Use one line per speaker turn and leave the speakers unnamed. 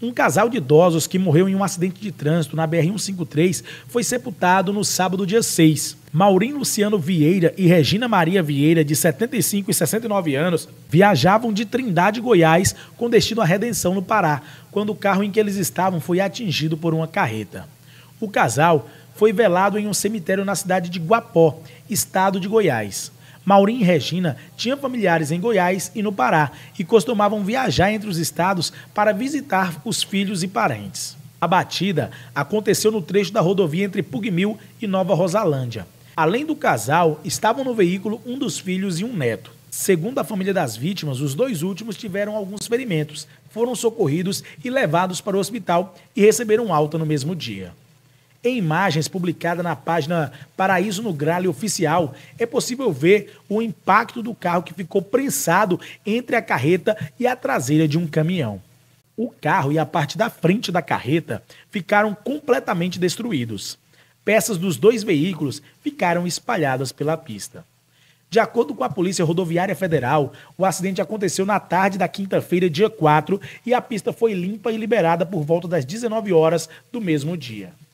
Um casal de idosos que morreu em um acidente de trânsito na BR-153 foi sepultado no sábado, dia 6. Maurinho Luciano Vieira e Regina Maria Vieira, de 75 e 69 anos, viajavam de Trindade, Goiás, com destino à Redenção, no Pará, quando o carro em que eles estavam foi atingido por uma carreta. O casal foi velado em um cemitério na cidade de Guapó, estado de Goiás. Maurinho e Regina tinham familiares em Goiás e no Pará e costumavam viajar entre os estados para visitar os filhos e parentes. A batida aconteceu no trecho da rodovia entre Pugmil e Nova Rosalândia. Além do casal, estavam no veículo um dos filhos e um neto. Segundo a família das vítimas, os dois últimos tiveram alguns ferimentos, foram socorridos e levados para o hospital e receberam alta no mesmo dia. Em imagens publicadas na página Paraíso no Gralha Oficial, é possível ver o impacto do carro que ficou prensado entre a carreta e a traseira de um caminhão. O carro e a parte da frente da carreta ficaram completamente destruídos. Peças dos dois veículos ficaram espalhadas pela pista. De acordo com a Polícia Rodoviária Federal, o acidente aconteceu na tarde da quinta-feira, dia 4, e a pista foi limpa e liberada por volta das 19 horas do mesmo dia.